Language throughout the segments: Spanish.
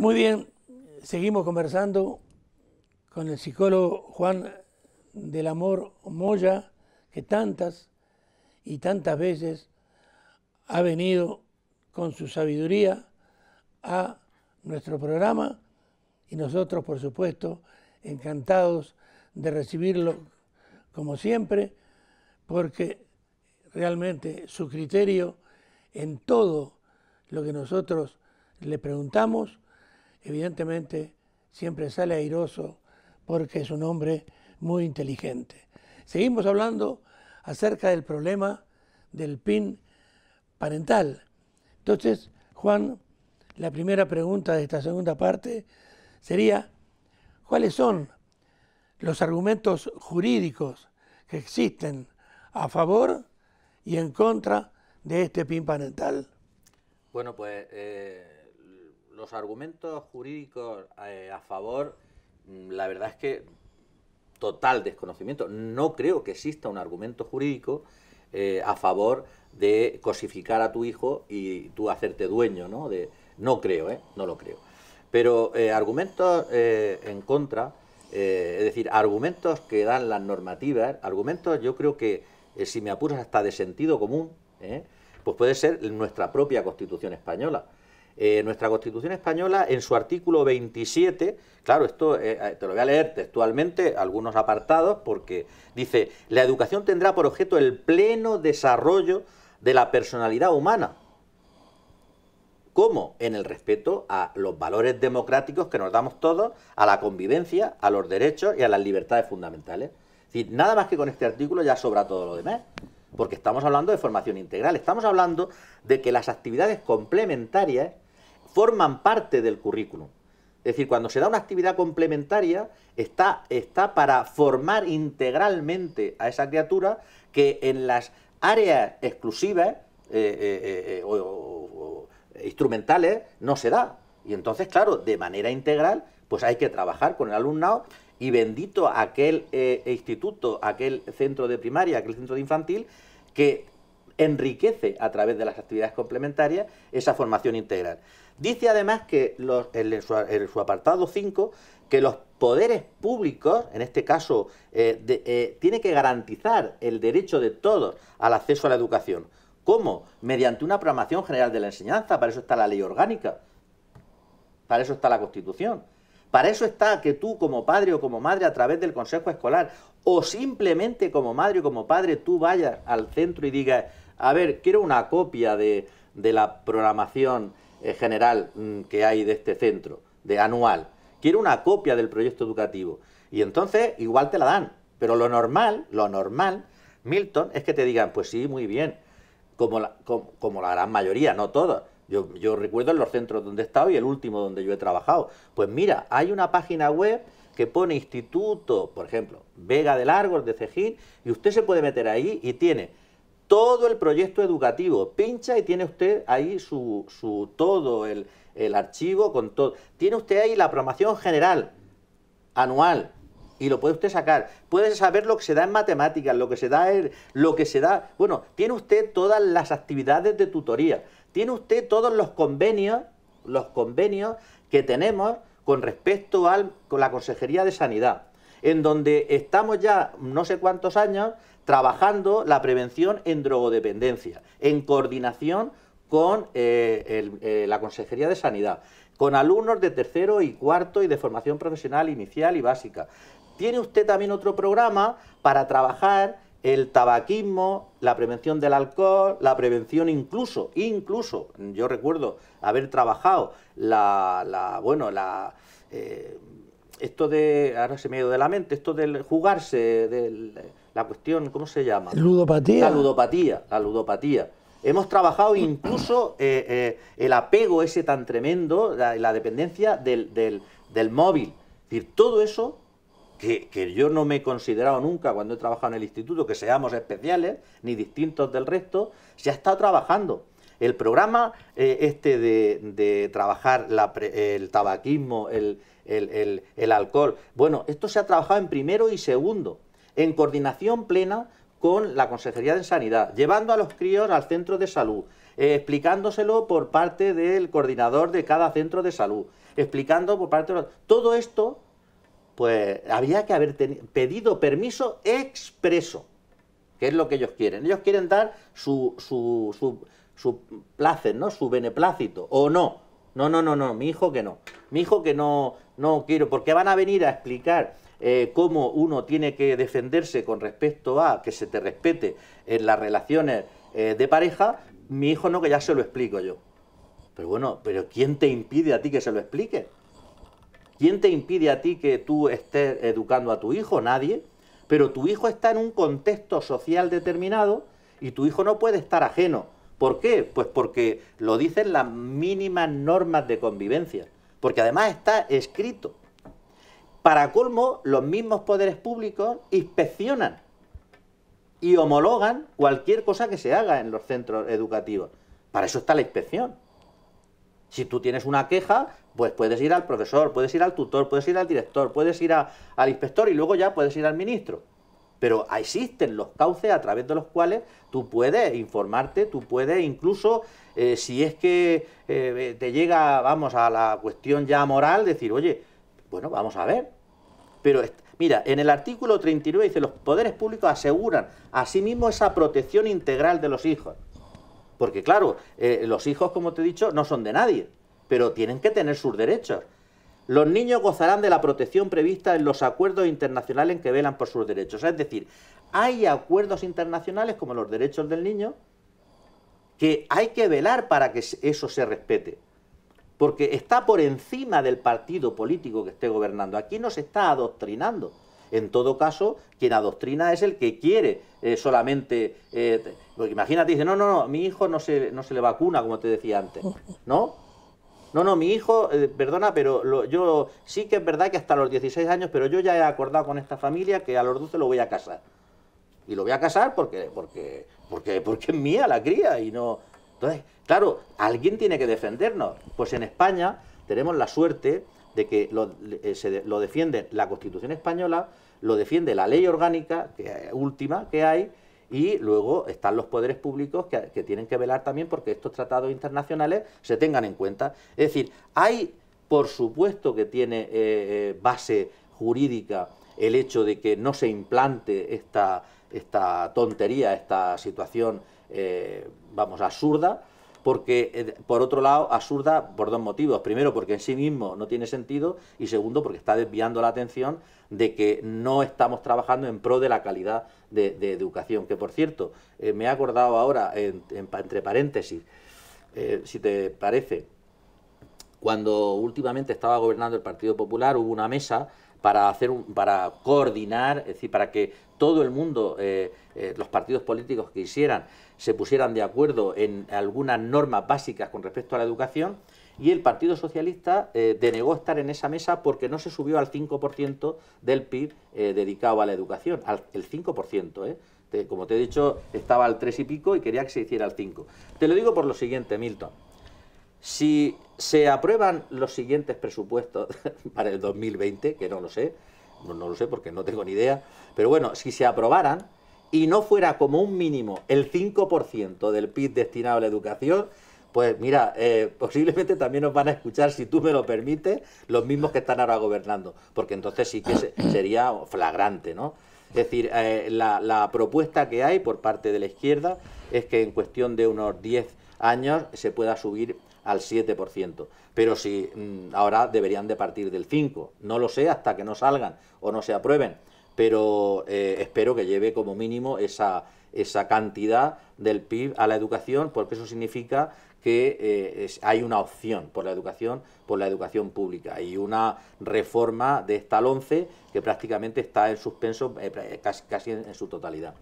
Muy bien, seguimos conversando con el psicólogo Juan del Amor Moya, que tantas y tantas veces ha venido con su sabiduría a nuestro programa y nosotros, por supuesto, encantados de recibirlo como siempre, porque realmente su criterio en todo lo que nosotros le preguntamos evidentemente siempre sale airoso porque es un hombre muy inteligente. Seguimos hablando acerca del problema del PIN parental. Entonces, Juan, la primera pregunta de esta segunda parte sería, ¿cuáles son los argumentos jurídicos que existen a favor y en contra de este PIN parental? Bueno, pues eh, los argumentos jurídicos eh, a favor, mm, la verdad es que total desconocimiento. No creo que exista un argumento jurídico eh, a favor de cosificar a tu hijo y tú hacerte dueño, ¿no? De, no creo, ¿eh? No lo creo. Pero eh, argumentos en contra, es decir, argumentos que dan las normativas, argumentos yo creo que, si me apuras, hasta de sentido común, pues puede ser nuestra propia Constitución española. Eh, nuestra Constitución española, en su artículo 27, claro, esto eh, eh, te lo voy a leer textualmente, algunos apartados, porque dice, la educación tendrá por objeto el pleno desarrollo de la personalidad humana. ...como En el respeto a los valores democráticos que nos damos todos, a la convivencia, a los derechos y a las libertades fundamentales. Es decir, nada más que con este artículo ya sobra todo lo demás porque estamos hablando de formación integral, estamos hablando de que las actividades complementarias forman parte del currículum. Es decir, cuando se da una actividad complementaria, está, está para formar integralmente a esa criatura que en las áreas exclusivas eh, eh, eh, o, instrumentales no se da. Y entonces, claro, de manera integral, pues hay que trabajar con el alumnado y bendito aquel instituto, aquel centro de primaria, aquel centro de infantil, que enriquece a través de las actividades complementarias esa formación integral. Dice además que en, su, apartado 5 que los poderes públicos, en este caso, tienen eh, eh, tiene que garantizar el derecho de todos al acceso a la educación. ¿Cómo? Mediante una programación general de la enseñanza, para eso está la ley orgánica, para eso está la Constitución. Para eso está que tú como padre o como madre a través del consejo escolar o simplemente como madre o como padre tú vayas al centro y digas, a ver, quiero una copia de, la programación eh, general mm, que hay de este centro, de anual. Quiero una copia del proyecto educativo. Y entonces igual te la dan. Pero lo normal, lo normal, Milton, es que te digan, pues sí, muy bien, como la, como, la gran mayoría, no todas. Yo, recuerdo en los centros donde he estado y el último donde yo he trabajado. Pues mira, hay una página web que pone instituto, por ejemplo, Vega de Largos, de Cejín, y usted se puede meter ahí y tiene todo el proyecto educativo. Pincha y tiene usted ahí su, todo el, archivo con todo. Tiene usted ahí la programación general anual y lo puede usted sacar. Puede saber lo que se da en matemáticas, lo que se da en, lo que se da, bueno, tiene usted todas las actividades de tutoría. Tiene usted todos los convenios, los convenios que tenemos con respecto a la Consejería de Sanidad, en donde estamos ya no sé cuántos años trabajando la prevención en drogodependencia, en coordinación con eh, eh, la Consejería de Sanidad, con alumnos de tercero y cuarto y de formación profesional inicial y básica. Tiene usted también otro programa para trabajar el tabaquismo, la prevención del alcohol, la prevención incluso, incluso, yo recuerdo haber trabajado la, bueno, la... Eh, esto de, ahora se me de la mente, esto del jugarse, del la cuestión, ¿cómo se llama? Ludopatía. La ludopatía, la ludopatía. Hemos trabajado incluso eh, eh, el apego ese tan tremendo, la, dependencia del, móvil. Es decir, todo eso que, yo no me he considerado nunca cuando he trabajado en el instituto, que seamos especiales ni distintos del resto, se ha estado trabajando. El programa eh, este de, trabajar el tabaquismo, el, el, el alcohol, bueno, esto se ha trabajado en primero y segundo en coordinación plena con la Consejería de Sanidad, llevando a los críos al centro de salud, eh, explicándoselo por parte del coordinador de cada centro de salud, explicando por parte de... los… Todo esto, pues había que haber pedido permiso expreso, que es lo que ellos quieren. Ellos quieren dar su, su, su, su placer, ¿no? Su beneplácito, o no. No, no, no, no, mi hijo que no. Mi hijo que no, no quiero, porque van a venir a explicar eh, cómo uno tiene que defenderse con respecto a que se te respete en las relaciones eh, de pareja, mi hijo no, que ya se lo explico yo. Pero bueno, pero ¿quién te impide a ti que se lo explique? ¿Quién te impide a ti que tú estés educando a tu hijo? Nadie. Pero tu hijo está en un contexto social determinado y tu hijo no puede estar ajeno. ¿Por qué? Pues porque lo dicen las mínimas normas de convivencia. Porque además está escrito. Para colmo, los mismos poderes públicos inspeccionan y homologan cualquier cosa que se haga en los centros educativos. Para eso está la inspección. Si tú tienes una queja, pues puedes ir al profesor, puedes ir al tutor, puedes ir al director, puedes ir al inspector y luego ya puedes ir al ministro. Pero existen los cauces a través de los cuales tú puedes informarte, tú puedes incluso, eh, si es que eh, te llega, vamos, a la cuestión ya moral, decir, oye, bueno, vamos a ver. Pero mira, en el artículo 39 dice, los poderes públicos aseguran a sí mismos esa protección integral de los hijos. Porque claro, eh, los hijos, como te he dicho, no son de nadie, pero tienen que tener sus derechos. Los niños gozarán de la protección prevista en los acuerdos internacionales en que velan por sus derechos. Es decir, hay acuerdos internacionales como los derechos del niño que hay que velar para que eso se respete porque está por encima del partido político que esté gobernando. Aquí no se está adoctrinando. En todo caso, quien adoctrina es el que quiere eh, solamente... Eh, porque imagínate, dice, no, no, no, mi hijo no se, no se le vacuna, como te decía antes, ¿no? No, no, mi hijo, eh, perdona, pero yo sí que es verdad que hasta los 16 años, pero yo ya he acordado con esta familia que a los 12 lo voy a casar. Y lo voy a casar porque, porque, porque, porque es mía la cría y no, entonces, claro, alguien tiene que defendernos. Pues en España tenemos la suerte de que lo, eh, defiende la Constitución española, lo defiende la ley orgánica que, última que hay, y luego están los poderes públicos que, tienen que velar también porque estos tratados internacionales se tengan en cuenta. Es decir, hay, por supuesto que tiene eh, eh, base jurídica el hecho de que no se implante esta, esta tontería, esta situación eh, vamos, absurda, porque, eh, por otro lado, absurda por dos motivos. Primero, porque en sí mismo no tiene sentido y segundo, porque está desviando la atención de que no estamos trabajando en pro de la calidad de, educación. Que, por cierto, eh, me he acordado ahora, entre paréntesis, si te parece, cuando últimamente estaba gobernando el Partido Popular hubo una mesa para hacer un, para coordinar, es decir, para que todo el mundo, eh, eh, los partidos políticos que hicieran, se pusieran de acuerdo en algunas normas básicas con respecto a la educación, y el Partido Socialista eh, denegó estar en esa mesa porque no se subió al 5% del PIB dedicado a la educación, al el 5%, ¿eh? como te he dicho, estaba al 3 y pico y quería que se hiciera al 5. Te lo digo por lo siguiente, Milton. Si se aprueban los siguientes presupuestos para el 2020, que no lo sé, no, lo sé porque no tengo ni idea, pero bueno, si se aprobaran y no fuera como un mínimo el 5% del PIB destinado a la educación, pues mira, eh, posiblemente también nos van a escuchar, si tú me lo permites, los mismos que están ahora gobernando, porque entonces sí que sería flagrante, ¿no? Es decir, eh, la, la, propuesta que hay por parte de la izquierda es que en cuestión de unos 10 años se pueda subir al 7%. Pero si mm, ahora deberían de partir del 5%. No lo sé hasta que no salgan o no se aprueben. Pero eh, espero que lleve como mínimo esa, esa cantidad del PIB a la educación, porque eso significa que eh, hay una opción por la educación, por la educación pública. Y una reforma de esta 11 que prácticamente está en suspenso eh, casi, en, su totalidad.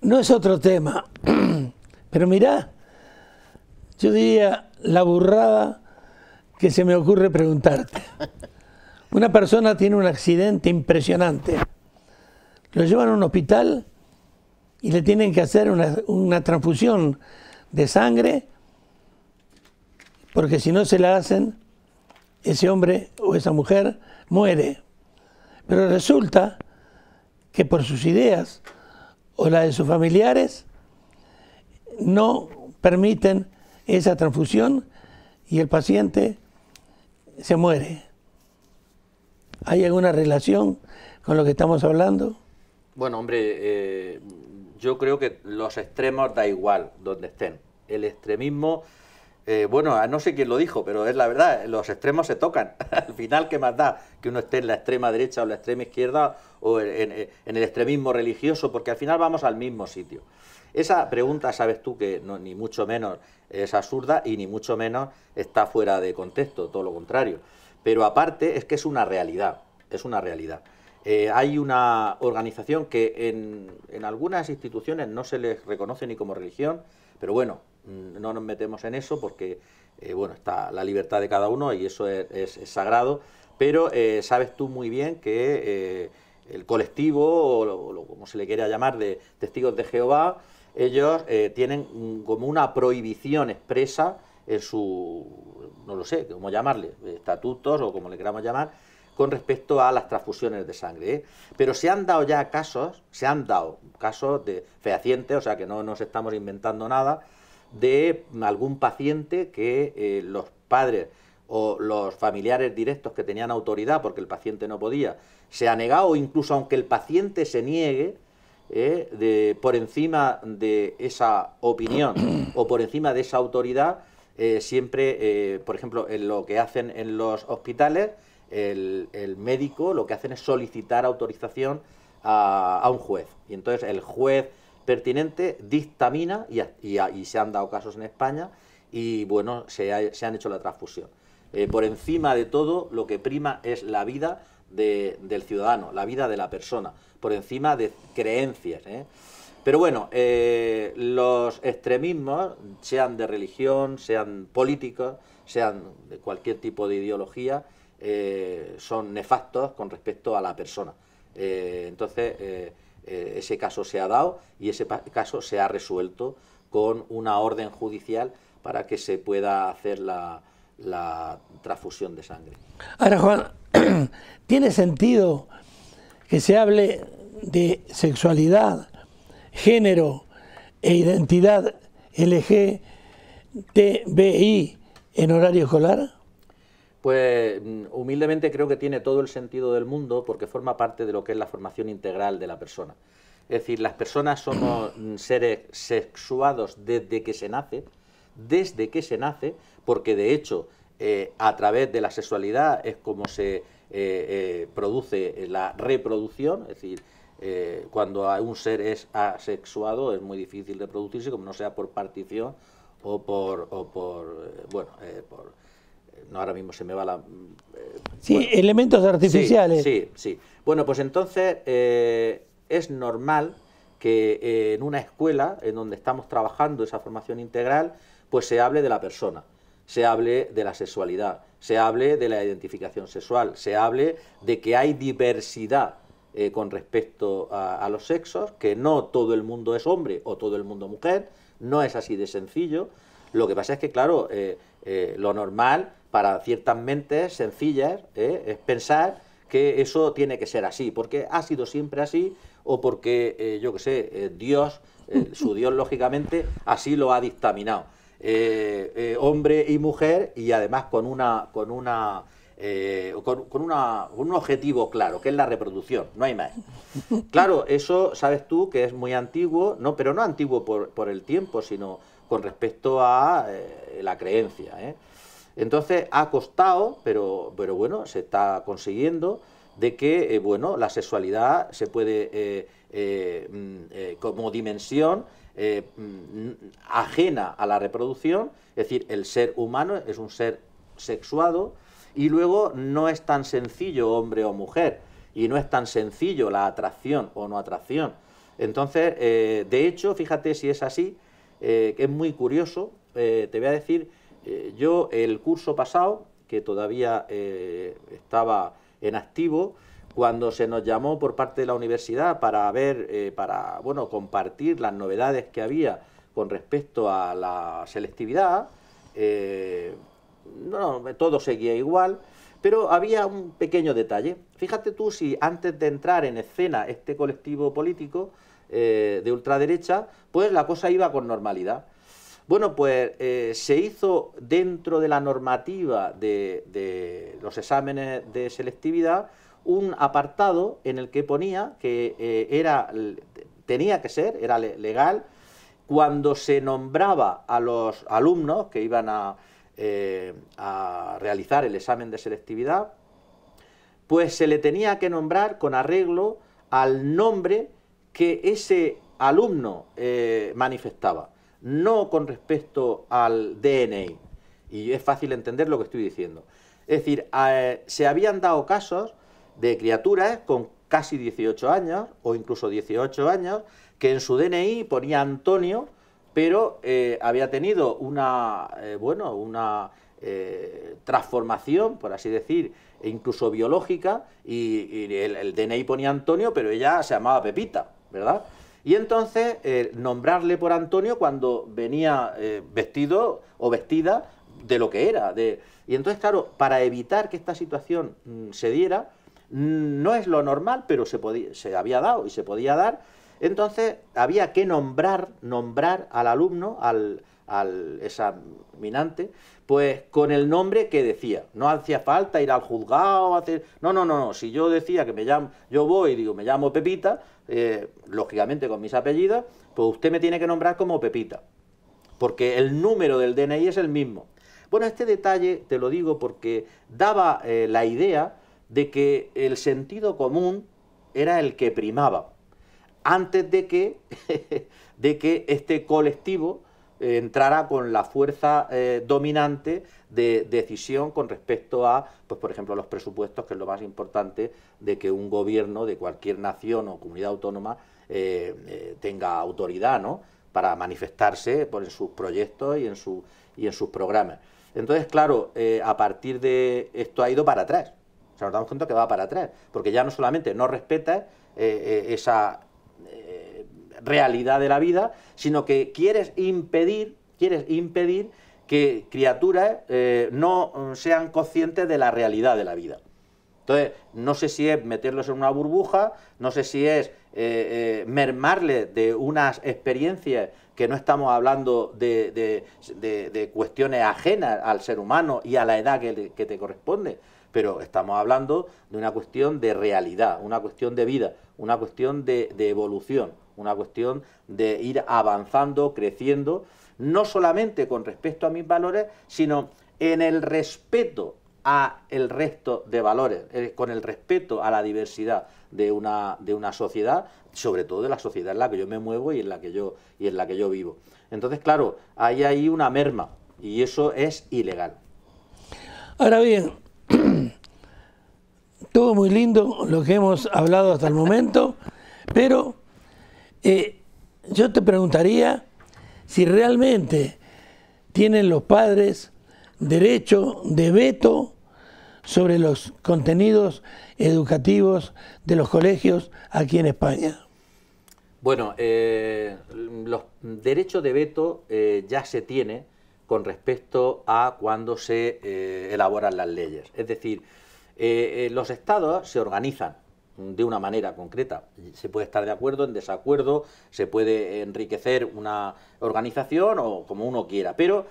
No es otro tema, pero mirá yo diría la burrada que se me ocurre preguntarte. Una persona tiene un accidente impresionante, lo llevan a un hospital y le tienen que hacer una, transfusión de sangre, porque si no se la hacen, ese hombre o esa mujer muere. Pero resulta que por sus ideas o la de sus familiares no permiten esa transfusión y el paciente se muere. ¿Hay alguna relación con lo que estamos hablando? Bueno, hombre, eh, yo creo que los extremos da igual donde estén. El extremismo, eh, bueno, no sé quién lo dijo, pero es la verdad, los extremos se tocan. Al final, ¿qué más da que uno esté en la extrema derecha o la extrema izquierda o en el extremismo religioso? Porque al final vamos al mismo sitio. Esa pregunta, sabes tú, que ni mucho menos es absurda y ni mucho menos está fuera de contexto, todo lo contrario. Pero aparte es que es una realidad, es una realidad. Eh, hay una organización que en, en, algunas instituciones no se les reconoce ni como religión, pero bueno, mm, no nos metemos en eso porque eh, bueno, está la libertad de cada uno y eso es, sagrado, pero eh, sabes tú muy bien que el colectivo, o, como se le quiera llamar, de testigos de Jehová, ellos eh, tienen como una prohibición expresa en su, no lo sé, cómo llamarle, estatutos o como le queramos llamar, con respecto a las transfusiones de sangre. ¿eh? Pero se han dado ya casos, se han dado casos de fehacientes, o sea que no nos estamos inventando nada, de algún paciente que eh, los padres o los familiares directos que tenían autoridad porque el paciente no podía, se ha negado, incluso aunque el paciente se niegue, ¿eh? de, por encima de esa opinión o por encima de esa autoridad, eh, siempre, eh, por ejemplo, en lo que hacen en los hospitales, el, médico lo que hacen es solicitar autorización a, un juez. Y entonces el juez pertinente dictamina, y, y, se han dado casos en España, y bueno, se, han hecho la transfusión. por encima de todo, lo que prima es la vida del ciudadano, la vida de la persona por encima de creencias. ¿eh? Pero bueno, eh, los extremismos, sean de religión, sean políticos, sean de cualquier tipo de ideología, eh, son nefastos con respecto a la persona. entonces, ese caso se ha dado y ese caso se ha resuelto con una orden judicial para que se pueda hacer la, la transfusión de sangre. Ahora, Juan, ¿tiene sentido que se hable de sexualidad, género e identidad LGTBI en horario escolar? Pues humildemente creo que tiene todo el sentido del mundo porque forma parte de lo que es la formación integral de la persona. Es decir, las personas somos seres sexuados desde que se nace, desde que se nace, porque de hecho eh, a través de la sexualidad es como se eh, eh, produce eh, la reproducción, es decir, eh, cuando un ser es asexuado es muy difícil reproducirse, como no sea por partición o por, por bueno, por, no ahora mismo se me va la... Mm, sí, elementos artificiales. Sí, sí, Bueno, pues entonces es normal que en una escuela en donde estamos trabajando esa formación integral, pues se hable de la persona se hable de la sexualidad, se hable de la identificación sexual, se hable de que hay diversidad eh, con respecto a, los sexos, que no todo el mundo es hombre o todo el mundo mujer, no es así de sencillo. Lo que pasa es que, claro, eh, eh, lo normal para ciertas mentes sencillas es pensar que eso tiene que ser así, porque ha sido siempre así o porque, yo qué sé, Dios, su Dios lógicamente, así lo ha dictaminado. Eh, eh, hombre y mujer y además con una con una eh, con, con, una, un objetivo claro, que es la reproducción, no hay más. Claro, eso sabes tú que es muy antiguo, no, pero no antiguo por, el tiempo, sino con respecto a la creencia. Entonces ha costado, pero, pero bueno, se está consiguiendo de que bueno, la sexualidad se puede mm, como dimensión eh, mm, ajena a la reproducción, es decir, el ser humano es un ser sexuado, y luego no es tan sencillo hombre o mujer, y no es tan sencillo la atracción o no atracción. Entonces, eh, de hecho, fíjate si es así, eh, que es muy curioso, te voy a decir, yo el curso pasado, que todavía estaba en activo, cuando se nos llamó por parte de la universidad para ver, eh, para bueno, compartir las novedades que había con respecto a la selectividad, eh, no, todo seguía igual, pero había un pequeño detalle. Fíjate tú si antes de entrar en escena este colectivo político eh, de ultraderecha, pues la cosa iba con normalidad. Bueno, pues se hizo dentro de la normativa de los exámenes de selectividad un apartado en el que ponía que eh, era, tenía que ser, era legal, cuando se nombraba a los alumnos que iban eh, a, realizar el examen de selectividad, pues se le tenía que nombrar con arreglo al nombre que ese alumno eh, manifestaba, no con respecto al DNI. Y es fácil entender lo que estoy diciendo. Es decir, se habían dado casos de criaturas con casi 18 años o incluso 18 años, que en su DNI ponía Antonio, pero eh, había tenido una, eh, bueno, una eh, transformación, por así decir, e incluso biológica, y, el, DNI ponía Antonio, pero ella se llamaba Pepita, ¿verdad? Y entonces nombrarle por Antonio cuando venía vestido o vestida de lo que era. De... Y entonces, claro, para evitar que esta situación mm, se diera, no es lo normal, pero se, podía, se había dado y se podía dar. Entonces había que nombrar, nombrar al alumno, al, al examinante, pues con el nombre que decía. No hacía falta ir al juzgado, hacer... No, no, no, no. Si yo decía que me llamo, yo voy y digo, me llamo Pepita, eh, lógicamente con mis apellidos, pues usted me tiene que nombrar como Pepita. Porque el número del DNI es el mismo. Bueno, este detalle te lo digo porque daba eh, la idea de que el sentido común era el que primaba, antes de que, de que este colectivo eh, entrara con la fuerza eh, dominante de decisión con respecto a, pues por ejemplo, los presupuestos, que es lo más importante de que un gobierno de cualquier nación o comunidad autónoma eh, tenga autoridad, ¿no? Para manifestarse en sus proyectos y en, su, y en sus programas. Entonces, claro, a partir de esto ha ido para atrás sea, nos damos cuenta que va para atrás, porque ya no solamente no respeta eh, eh, esa eh, realidad de la vida, sino que quieres impedir, quieres impedir que criaturas no sean conscientes de la realidad de la vida. Entonces, no sé si es meterlos en una burbuja, no sé si es mermarles de unas experiencias que no estamos hablando de, cuestiones ajenas al ser humano y a la edad que te corresponde, pero estamos hablando de una cuestión de realidad, una cuestión de vida, una cuestión de, evolución, una cuestión de ir avanzando, creciendo, no solamente con respecto a mis valores, sino en el respeto a el resto de valores, eh, con el respeto a la diversidad de una, de una sociedad, sobre todo de la sociedad en la que yo me muevo y en la que yo, y en la que yo vivo. Entonces, claro, hay ahí una merma y eso es ilegal. Ahora bien, todo muy lindo lo que hemos hablado hasta el momento, pero eh, yo te preguntaría si realmente tienen los padres derecho de veto sobre los contenidos educativos de los colegios aquí en España. Bueno, eh, los derechos de veto eh, ya se tiene con respecto a cuando se eh, elaboran las leyes. Es decir, eh, eh, los estados se organizan de una manera concreta. Se puede estar de acuerdo, en desacuerdo, se puede enriquecer una organización o como uno quiera, pero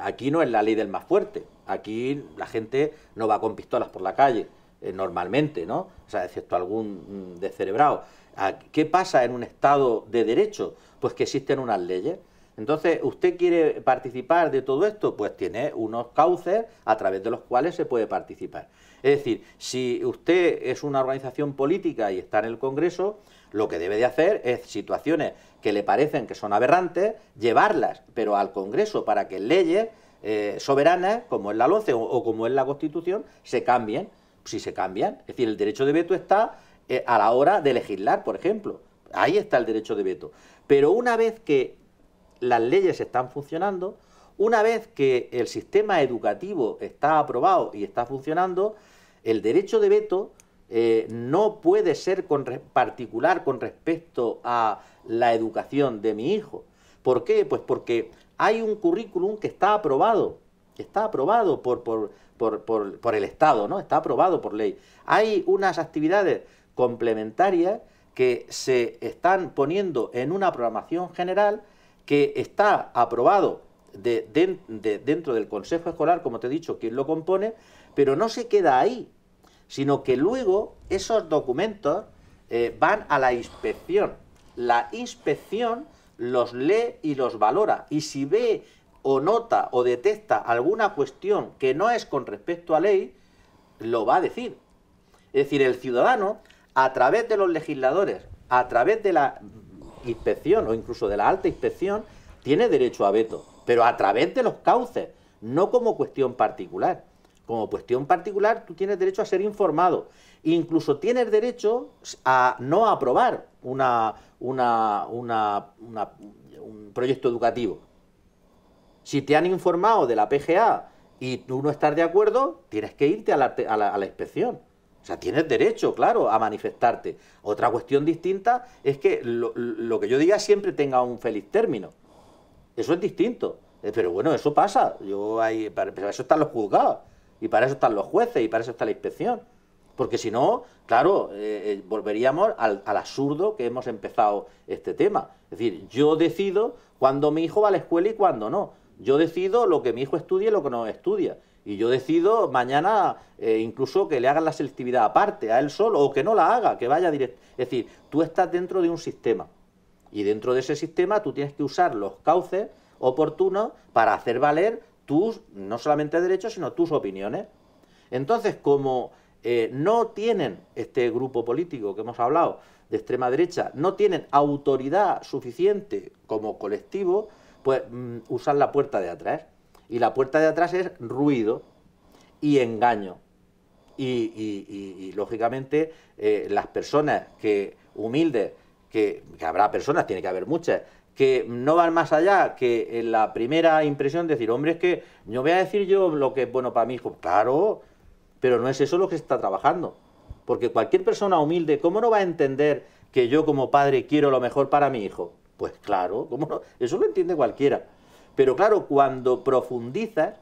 aquí no es la ley del más fuerte. Aquí la gente no va con pistolas por la calle, normalmente, ¿no? O sea, excepto algún mm, descerebrado. Ah, ¿Qué pasa en un Estado de derecho? Pues que existen unas leyes. Entonces, ¿usted quiere participar de todo esto? Pues tiene unos cauces a través de los cuales se puede participar. Es decir, si usted es una organización política y está en el Congreso, lo que debe de hacer es situaciones que le parecen que son aberrantes, llevarlas, pero al Congreso para que leyes eh, soberanas, como es la LOCE o, como es la Constitución, se cambien, si se cambian. Es decir, el derecho de veto está eh, a la hora de legislar, por ejemplo. Ahí está el derecho de veto. Pero una vez que las leyes están funcionando. Una vez que el sistema educativo está aprobado y está funcionando, el derecho de veto eh, no puede ser con particular con respecto a la educación de mi hijo. ¿Por qué? Pues porque hay un currículum que está aprobado, que está aprobado por, por, por, por, por el Estado, ¿no? Está aprobado por ley. Hay unas actividades complementarias que se están poniendo en una programación general que está aprobado dentro del Consejo Escolar, como te he dicho, quien lo compone, pero no se queda ahí, sino que luego esos documentos eh, van a la inspección. La inspección los lee y los valora. Y si ve o nota o detecta alguna cuestión que no es con respecto a ley, lo va a decir. Es decir, el ciudadano, a través de los legisladores, a través de la inspección o incluso de la alta inspección, tiene derecho a veto, pero a través de los cauces, no como cuestión particular. Como cuestión particular, tú tienes derecho a ser informado. Incluso tienes derecho a no aprobar una, un proyecto educativo. Si te han informado de la PGA y tú no estás de acuerdo, tienes que irte a la inspección. O sea, tienes derecho, claro, a manifestarte. Otra cuestión distinta es que lo, que yo diga siempre tenga un feliz término. Eso es distinto. Eh, pero bueno, eso pasa. Yo hay, para, eso están los juzgados, y para eso están los jueces, y para eso está la inspección. Porque si no, claro, eh, eh, volveríamos al, absurdo que hemos empezado este tema. Es decir, yo decido cuándo mi hijo va a la escuela y cuándo no. Yo decido lo que mi hijo estudia y lo que no estudia. Y yo decido mañana eh, incluso que le hagan la selectividad aparte, a él solo, o que no la haga, que vaya directo. Es decir, tú estás dentro de un sistema. Y dentro de ese sistema tú tienes que usar los cauces oportunos para hacer valer tus, no solamente derechos, sino tus opiniones. Entonces, como eh, no tienen este grupo político que hemos hablado de extrema derecha, no tienen autoridad suficiente como colectivo, pues mm, usan la puerta de atrás. Y la puerta de atrás es ruido y engaño. Y, lógicamente, eh, las personas que humildes, que, que, habrá personas, tiene que haber muchas, que no van más allá que en la primera impresión decir, hombre, es que yo voy a decir yo lo que es bueno para mi hijo. Claro, pero no es eso lo que se está trabajando. Porque cualquier persona humilde, ¿cómo no va a entender que yo como padre quiero lo mejor para mi hijo? Pues claro, ¿cómo no? eso lo entiende cualquiera. Pero claro, cuando profundizas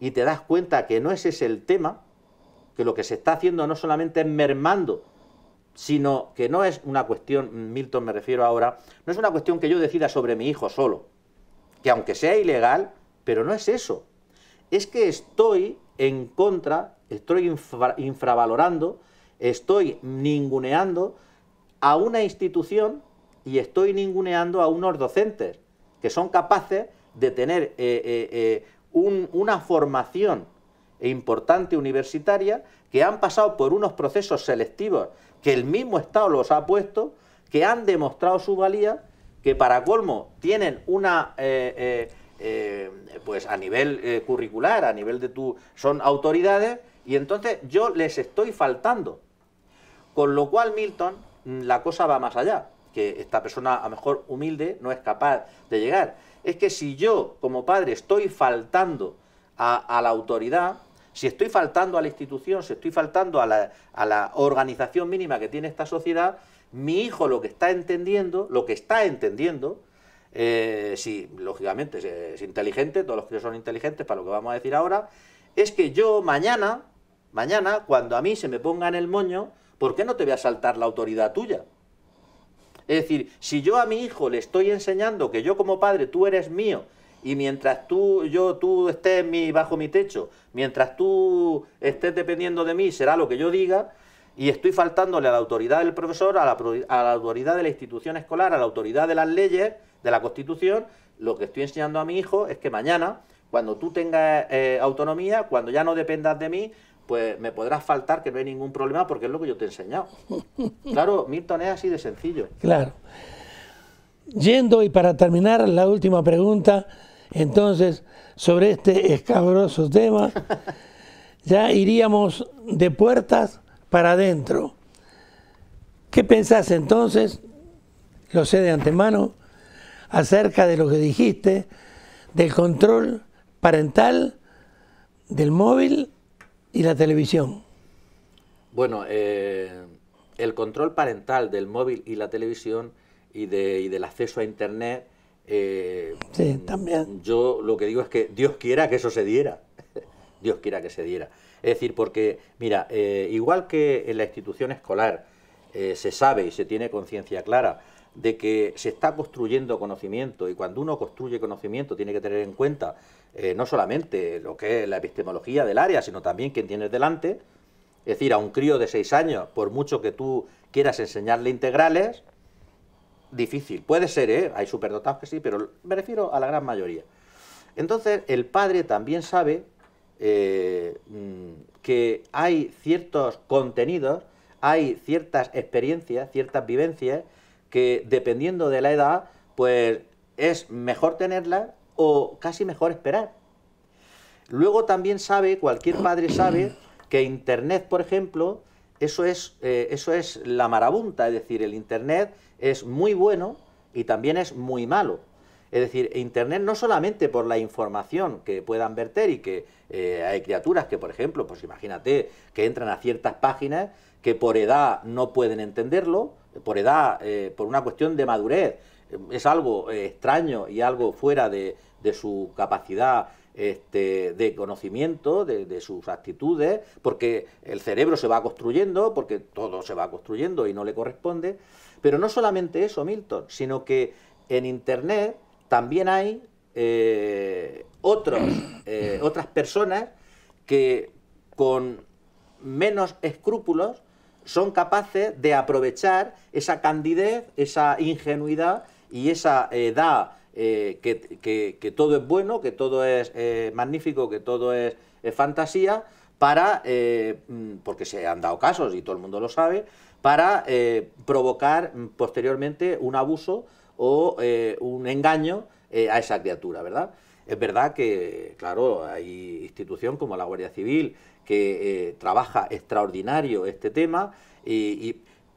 y te das cuenta que no ese es el tema, que lo que se está haciendo no solamente es mermando, sino que no es una cuestión, Milton me refiero ahora, no es una cuestión que yo decida sobre mi hijo solo, que aunque sea ilegal, pero no es eso. Es que estoy en contra, estoy infravalorando, estoy ninguneando a una institución y estoy ninguneando a unos docentes que son capaces de tener eh, eh, eh, una formación importante universitaria que han pasado por unos procesos selectivos que el mismo Estado los ha puesto, que han demostrado su valía, que para colmo tienen una... pues a nivel curricular, a nivel de tu... son autoridades, y entonces yo les estoy faltando. Con lo cual, Milton, la cosa va más allá, que esta persona a lo mejor humilde no es capaz de llegar es que si yo como padre estoy faltando a, la autoridad, si estoy faltando a la institución, si estoy faltando a la, organización mínima que tiene esta sociedad, mi hijo lo que está entendiendo, lo que está entendiendo, eh, si lógicamente es, inteligente, todos los que son inteligentes para lo que vamos a decir ahora, es que yo mañana, mañana, cuando a mí se me ponga en el moño, ¿por qué no te voy a saltar la autoridad tuya? Es decir, si yo a mi hijo le estoy enseñando que yo como padre, tú eres mío, y mientras tú, yo, tú estés bajo mi techo, mientras tú estés dependiendo de mí, será lo que yo diga, y estoy faltándole a la autoridad del profesor, a la, autoridad de la institución escolar, a la autoridad de las leyes, de la Constitución, lo que estoy enseñando a mi hijo es que mañana, cuando tú tengas eh, autonomía, cuando ya no dependas de mí, pues me podrás faltar, que no hay ningún problema, porque es lo que yo te he enseñado. Claro, Milton es así de sencillo. Claro. Yendo y para terminar, la última pregunta, entonces, sobre este escabroso tema, ya iríamos de puertas para adentro. ¿Qué pensás entonces, lo sé de antemano, acerca de lo que dijiste, del control parental, del móvil y la televisión? Bueno, eh, el control parental del móvil y la televisión y, del acceso a Internet. Eh, sí, también. Yo lo que digo es que Dios quiera que eso se diera. Dios quiera que se diera. Es decir, porque, mira, eh, igual que en la institución escolar se sabe y se tiene conciencia clara de que se está construyendo conocimiento y cuando uno construye conocimiento tiene que tener en cuenta eh, no solamente lo que es la epistemología del área, sino también quien tienes delante. Es decir, a un crío de seis años, por mucho que tú quieras enseñarle integrales, difícil. Puede ser, ¿eh? Hay superdotados que sí, pero me refiero a la gran mayoría. Entonces, el padre también sabe eh, mm, que hay ciertos contenidos, hay ciertas experiencias, ciertas vivencias que dependiendo de la edad, pues es mejor tenerla o casi mejor esperar. Luego también sabe, cualquier padre sabe, que Internet, por ejemplo, eso es, eh, eso es la marabunta, es decir, el Internet es muy bueno y también es muy malo. Es decir, Internet no solamente por la información que puedan verter y que eh, hay criaturas que, por ejemplo, pues imagínate que entran a ciertas páginas que por edad no pueden entenderlo, por edad, eh, por una cuestión de madurez, eh, es algo extraño y algo fuera de, su capacidad este, de conocimiento, de, de, sus actitudes, porque el cerebro se va construyendo, porque todo se va construyendo y no le corresponde. Pero no solamente eso, Milton, sino que en Internet también hay eh, otros, eh, otras personas que con menos escrúpulos son capaces de aprovechar esa candidez, esa ingenuidad y esa eh, edad que, que, que, todo es bueno, que todo es magnífico, que todo es fantasía, para, mm, porque se han dado casos y todo el mundo lo sabe, para provocar posteriormente un abuso o eh, un engaño eh, a esa criatura, ¿verdad? Es verdad que, claro, hay institución como la Guardia Civil que eh, trabaja extraordinario este tema,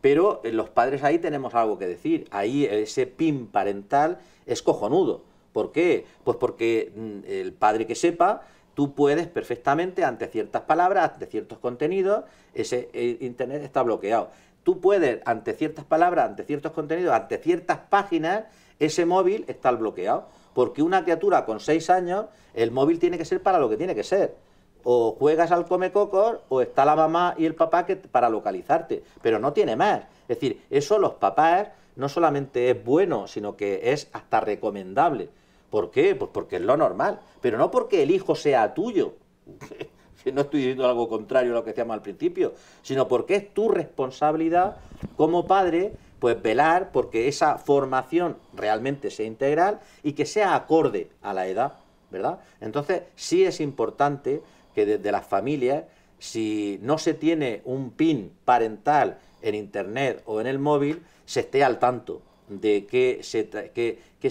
pero los padres ahí tenemos algo que decir. Ahí ese pin parental es cojonudo. ¿Por qué? Pues porque mm, el padre que sepa, tú puedes perfectamente, ante ciertas palabras, ante ciertos contenidos, ese Internet está bloqueado tú puedes, ante ciertas palabras, ante ciertos contenidos, ante ciertas páginas, ese móvil está bloqueado. Porque una criatura con seis años, el móvil tiene que ser para lo que tiene que ser. O juegas al comecocor o está la mamá y el papá para localizarte. Pero no tiene más. Es decir, eso los papás no solamente es bueno, sino que es hasta recomendable. ¿Por qué? Pues porque es lo normal. Pero no porque el hijo sea tuyo. no estoy diciendo algo contrario a lo que decíamos al principio, sino porque es tu responsabilidad como padre pues velar porque esa formación realmente sea integral y que sea acorde a la edad, ¿verdad? Entonces sí es importante que desde las familias, si no se tiene un PIN parental en Internet o en el móvil, se esté al tanto de qué se,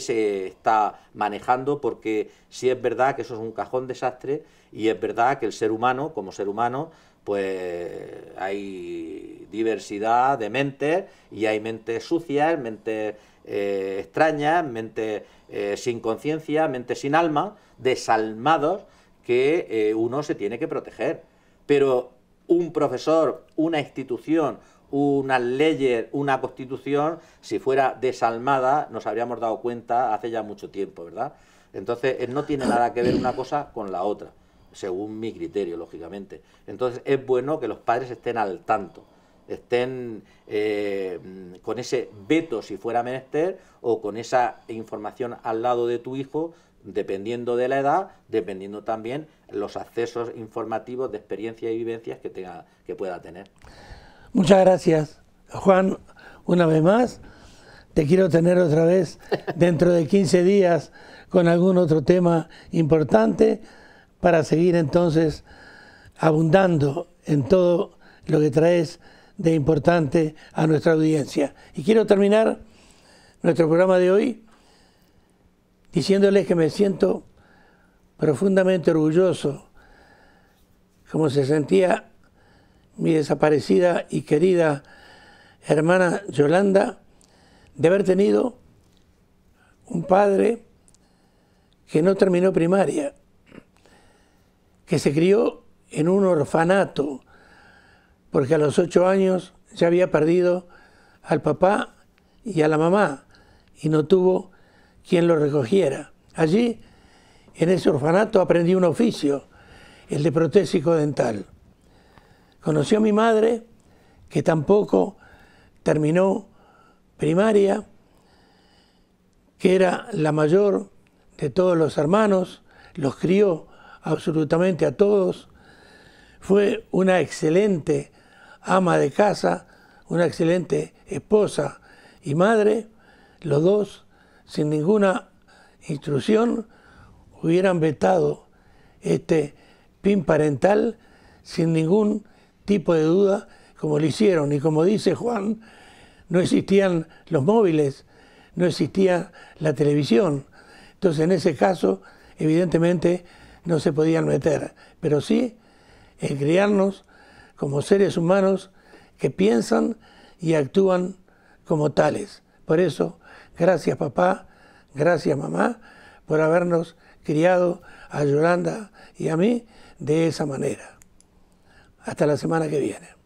se está manejando, porque sí es verdad que eso es un cajón desastre y es verdad que el ser humano, como ser humano, pues hay diversidad de mentes y hay mentes sucias, mentes eh, extrañas, mentes eh, sin conciencia, mentes sin alma, desalmados, que eh, uno se tiene que proteger. Pero un profesor, una institución, una ley, una constitución, si fuera desalmada, nos habríamos dado cuenta hace ya mucho tiempo, ¿verdad? Entonces, eh, no tiene nada que ver una cosa con la otra, según mi criterio, lógicamente. Entonces, es bueno que los padres estén al tanto, estén eh, con ese veto si fuera menester o con esa información al lado de tu hijo, dependiendo de la edad, dependiendo también los accesos informativos de experiencias y vivencias que, tenga, que pueda tener. Muchas gracias, Juan, una vez más. Te quiero tener otra vez dentro de 15 días con algún otro tema importante para seguir entonces abundando en todo lo que traes de importante a nuestra audiencia. Y quiero terminar nuestro programa de hoy diciéndoles que me siento profundamente orgulloso, como se sentía mi desaparecida y querida hermana Yolanda, de haber tenido un padre que no terminó primaria, que se crió en un orfanato, porque a los ocho años ya había perdido al papá y a la mamá, y no tuvo quien lo recogiera. Allí, en ese orfanato, aprendí un oficio, el de protésico dental. Conoció a mi madre, que tampoco terminó primaria, que era la mayor de todos los hermanos, los crió absolutamente a todos, fue una excelente ama de casa, una excelente esposa y madre, los dos, sin ninguna instrucción, hubieran vetado este pin parental sin ningún tipo de duda como lo hicieron. Y como dice Juan, no existían los móviles, no existía la televisión. Entonces en ese caso, evidentemente, no se podían meter, pero sí en criarnos como seres humanos que piensan y actúan como tales. Por eso, gracias papá, gracias mamá, por habernos criado a Yolanda y a mí de esa manera. Hasta la semana que viene.